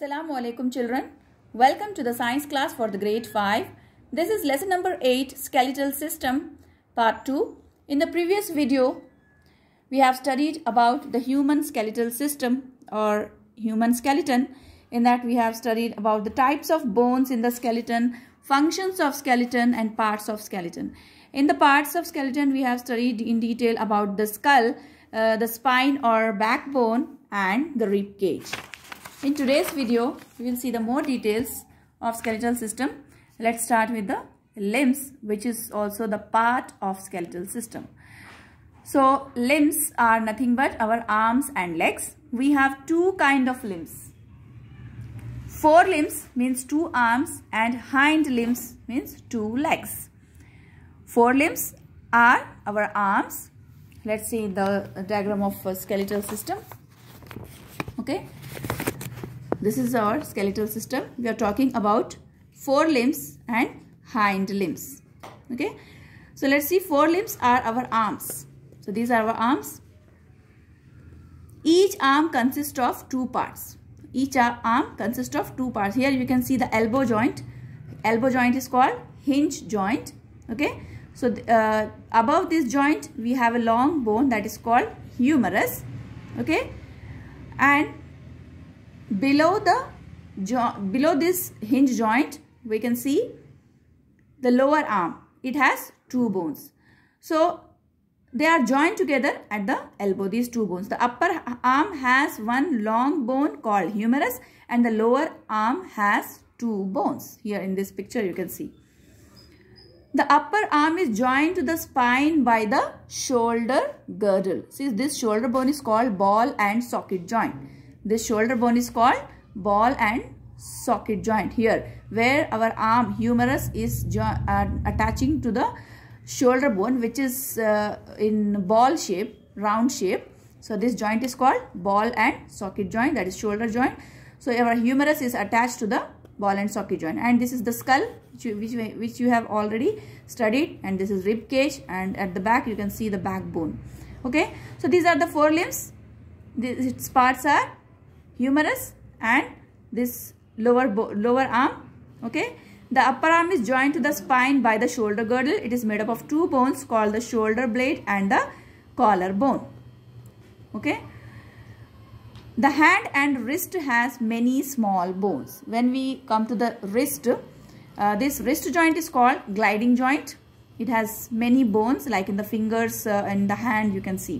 Assalamu alaikum children. Welcome to the science class for the grade 5. This is lesson number 8 skeletal system part 2. In the previous video we have studied about the human skeletal system or human skeleton. In that we have studied about the types of bones in the skeleton, functions of skeleton and parts of skeleton. In the parts of skeleton we have studied in detail about the skull, uh, the spine or backbone and the rib cage. In today's video, we will see the more details of skeletal system. Let's start with the limbs, which is also the part of skeletal system. So, limbs are nothing but our arms and legs. We have two kind of limbs. Four limbs means two arms and hind limbs means two legs. Four limbs are our arms. Let's see the diagram of uh, skeletal system. Okay. This is our skeletal system. We are talking about forelimbs and hind limbs. Okay. So let's see forelimbs are our arms. So these are our arms. Each arm consists of two parts. Each arm consists of two parts. Here you can see the elbow joint. Elbow joint is called hinge joint. Okay. So uh, above this joint we have a long bone that is called humerus. Okay. And below the below this hinge joint we can see the lower arm it has two bones so they are joined together at the elbow these two bones the upper arm has one long bone called humerus and the lower arm has two bones here in this picture you can see the upper arm is joined to the spine by the shoulder girdle see this shoulder bone is called ball and socket joint this shoulder bone is called ball and socket joint here where our arm humerus is uh, attaching to the shoulder bone which is uh, in ball shape round shape so this joint is called ball and socket joint that is shoulder joint so our humerus is attached to the ball and socket joint and this is the skull which you, which, which you have already studied and this is rib cage and at the back you can see the backbone okay so these are the four limbs these its parts are humerus and this lower lower arm okay the upper arm is joined to the spine by the shoulder girdle it is made up of two bones called the shoulder blade and the collar bone okay the hand and wrist has many small bones when we come to the wrist uh, this wrist joint is called gliding joint it has many bones like in the fingers uh, and the hand you can see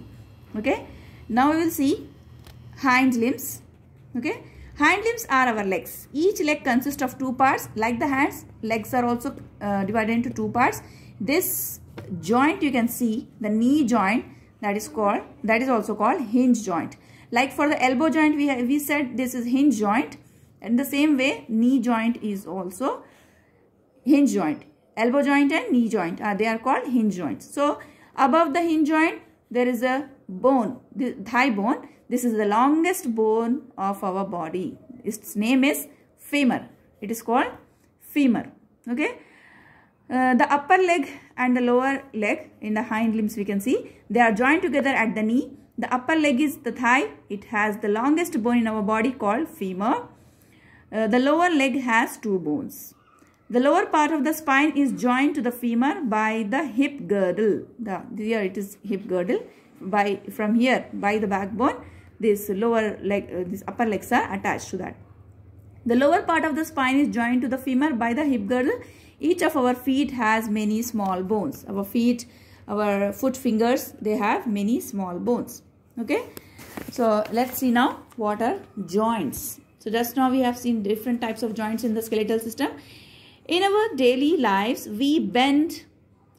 okay now we will see hind limbs Okay. Hind limbs are our legs. Each leg consists of two parts. Like the hands, legs are also uh, divided into two parts. This joint you can see, the knee joint that is called, that is also called hinge joint. Like for the elbow joint, we, have, we said this is hinge joint. And the same way, knee joint is also hinge joint. Elbow joint and knee joint, uh, they are called hinge joints. So, above the hinge joint, there is a bone, the thigh bone. This is the longest bone of our body. Its name is femur. It is called femur. Okay. Uh, the upper leg and the lower leg in the hind limbs we can see. They are joined together at the knee. The upper leg is the thigh. It has the longest bone in our body called femur. Uh, the lower leg has two bones. The lower part of the spine is joined to the femur by the hip girdle. The, here it is hip girdle by from here by the backbone this lower leg, uh, this upper legs are attached to that. The lower part of the spine is joined to the femur by the hip girdle. Each of our feet has many small bones. Our feet, our foot fingers, they have many small bones. Okay. So let's see now what are joints. So just now we have seen different types of joints in the skeletal system. In our daily lives, we bend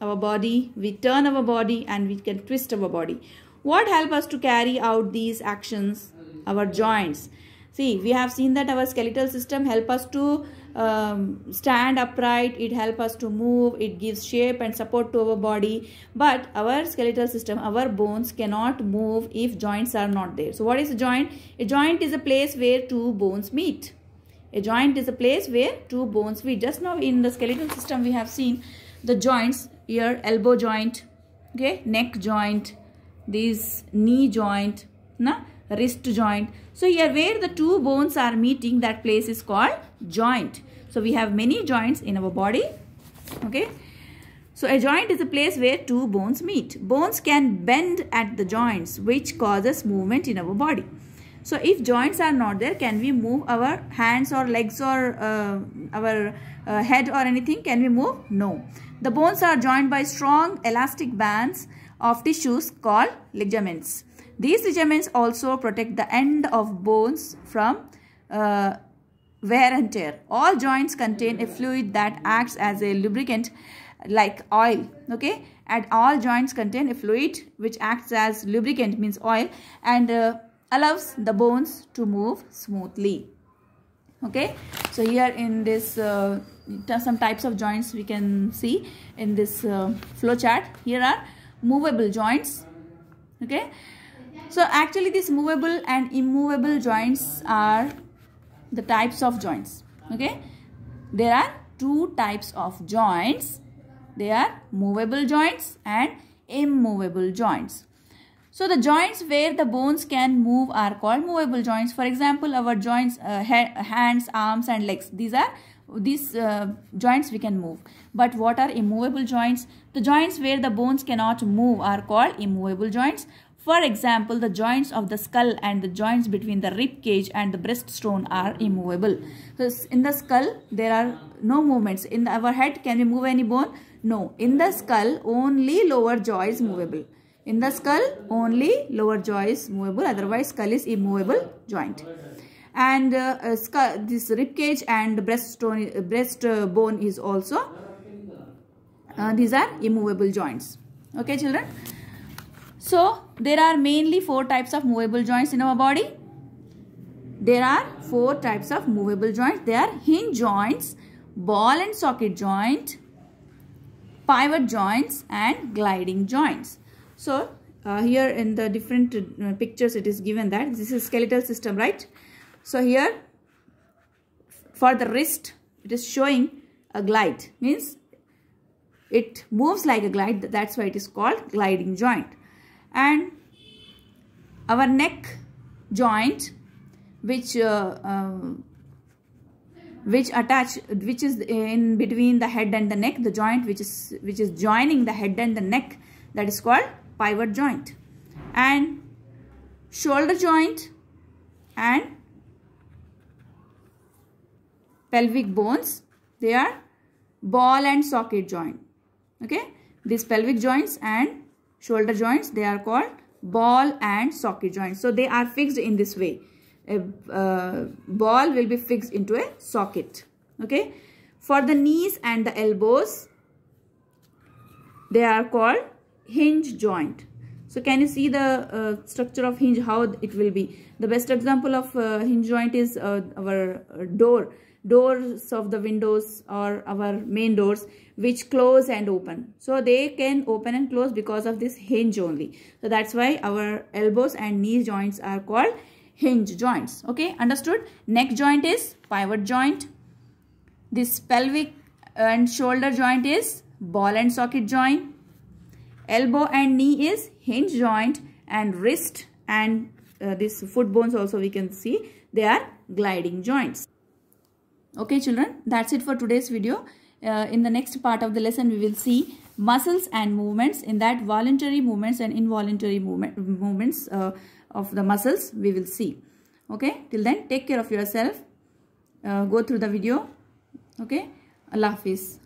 our body, we turn our body and we can twist our body. What help us to carry out these actions? Our joints. See, we have seen that our skeletal system help us to um, stand upright, it help us to move, it gives shape and support to our body. But our skeletal system, our bones cannot move if joints are not there. So what is a joint? A joint is a place where two bones meet. A joint is a place where two bones meet. Just now in the skeletal system we have seen the joints, here elbow joint, okay, neck joint, this knee joint, na? wrist joint. So here where the two bones are meeting that place is called joint. So we have many joints in our body. Okay. So a joint is a place where two bones meet. Bones can bend at the joints which causes movement in our body. So if joints are not there, can we move our hands or legs or uh, our uh, head or anything? Can we move? No. The bones are joined by strong elastic bands of tissues called ligaments. These ligaments also protect the end of bones from uh, wear and tear. All joints contain a fluid that acts as a lubricant like oil. Okay. And all joints contain a fluid which acts as lubricant means oil and uh, allows the bones to move smoothly. Okay. So here in this uh, some types of joints we can see in this uh, flow chart. Here are movable joints okay so actually these movable and immovable joints are the types of joints okay there are two types of joints they are movable joints and immovable joints so the joints where the bones can move are called movable joints for example our joints uh, hands arms and legs these are these uh, joints we can move but what are immovable joints the joints where the bones cannot move are called immovable joints for example the joints of the skull and the joints between the rib cage and the breaststone are immovable so in the skull there are no movements in our head can we move any bone no in the skull only lower jaw is movable in the skull only lower jaw is movable otherwise skull is immovable joint and uh, uh skull, this rib cage and breaststone, breast uh, uh, bone is also uh, these are immovable joints okay children so there are mainly four types of movable joints in our body there are four types of movable joints they are hinge joints ball and socket joint pivot joints and gliding joints so uh, here in the different uh, pictures it is given that this is skeletal system right so here for the wrist it is showing a glide means it moves like a glide that's why it is called gliding joint and our neck joint which uh, um, which attach which is in between the head and the neck the joint which is which is joining the head and the neck that is called pivot joint and shoulder joint and pelvic bones. They are ball and socket joint. Okay. These pelvic joints and shoulder joints, they are called ball and socket joints. So they are fixed in this way. A uh, ball will be fixed into a socket. Okay. For the knees and the elbows, they are called hinge joint. So can you see the uh, structure of hinge, how it will be? The best example of uh, hinge joint is uh, our door doors of the windows or our main doors which close and open. So they can open and close because of this hinge only. So that's why our elbows and knee joints are called hinge joints. Okay, understood? Neck joint is pivot joint. This pelvic and shoulder joint is ball and socket joint. Elbow and knee is hinge joint and wrist and uh, this foot bones also we can see they are gliding joints. Okay children, that's it for today's video. Uh, in the next part of the lesson, we will see muscles and movements. In that, voluntary movements and involuntary movement, movements uh, of the muscles, we will see. Okay, till then, take care of yourself. Uh, go through the video. Okay, Allah Hafiz.